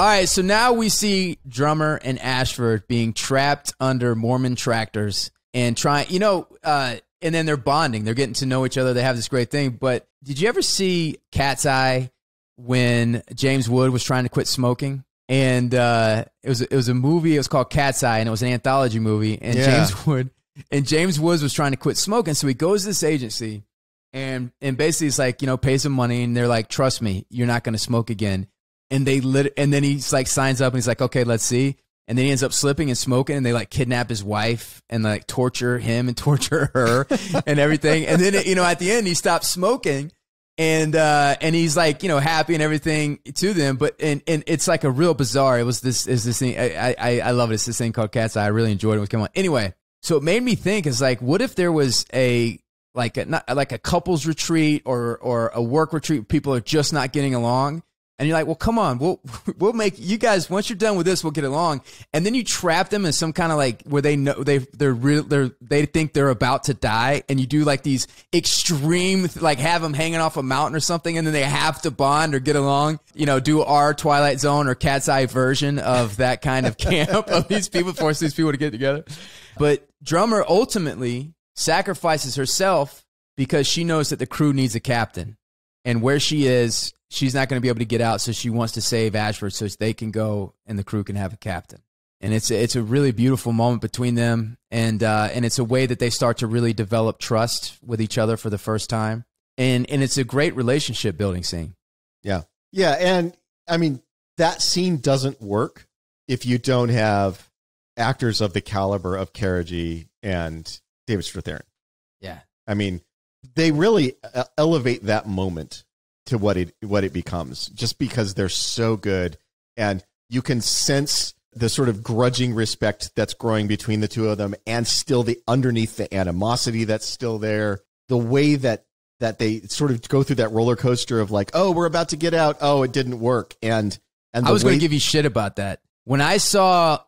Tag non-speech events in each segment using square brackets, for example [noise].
All right, so now we see Drummer and Ashford being trapped under Mormon tractors and trying, you know, uh, and then they're bonding. They're getting to know each other. They have this great thing. But did you ever see Cat's Eye when James Wood was trying to quit smoking? And uh, it was it was a movie. It was called Cat's Eye, and it was an anthology movie. And yeah. James Wood and James Woods was trying to quit smoking, so he goes to this agency, and and basically it's like you know pay some money, and they're like, trust me, you're not going to smoke again and they lit and then he's like signs up and he's like okay let's see and then he ends up slipping and smoking and they like kidnap his wife and like torture him and [laughs] torture her and everything and then you know at the end he stops smoking and uh and he's like you know happy and everything to them but and and it's like a real bizarre it was this is this thing I, I i love it it's this thing called cat's i really enjoyed it when it on anyway so it made me think is like what if there was a like a not like a couples retreat or or a work retreat people are just not getting along and you're like, well, come on, we'll [laughs] we'll make you guys once you're done with this, we'll get along. And then you trap them in some kind of like where they know they they're real they're they think they're about to die, and you do like these extreme like have them hanging off a mountain or something, and then they have to bond or get along. You know, do our Twilight Zone or Cat's Eye version of that kind of [laughs] camp of these people, force these people to get together. But drummer ultimately sacrifices herself because she knows that the crew needs a captain, and where she is she's not going to be able to get out, so she wants to save Ashford so they can go and the crew can have a captain. And it's it's a really beautiful moment between them, and uh, and it's a way that they start to really develop trust with each other for the first time, and and it's a great relationship building scene. Yeah, yeah, and I mean that scene doesn't work if you don't have actors of the caliber of Carrigy and David Strathairn. Yeah, I mean they really uh, elevate that moment to what it what it becomes just because they're so good and you can sense the sort of grudging respect that's growing between the two of them and still the underneath the animosity that's still there the way that that they sort of go through that roller coaster of like oh we're about to get out oh it didn't work and and I was going to give you shit about that when I saw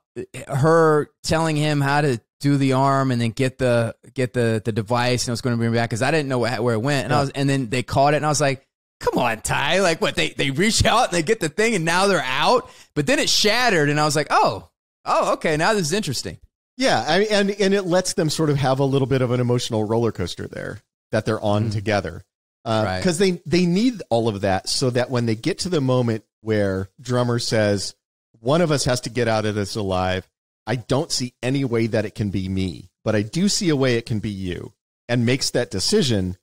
her telling him how to do the arm and then get the get the the device and it was going to bring me back because I didn't know what, where it went and yeah. I was and then they caught it and I was like come on, Ty. Like, what? They, they reach out and they get the thing and now they're out. But then it shattered. And I was like, oh, oh, okay. Now this is interesting. Yeah. I, and, and it lets them sort of have a little bit of an emotional roller coaster there that they're on mm. together. Because uh, right. they, they need all of that so that when they get to the moment where drummer says, one of us has to get out of this alive, I don't see any way that it can be me, but I do see a way it can be you and makes that decision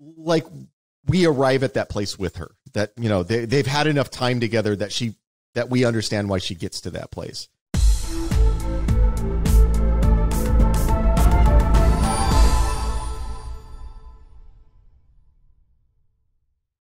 like we arrive at that place with her that you know they, they've had enough time together that she that we understand why she gets to that place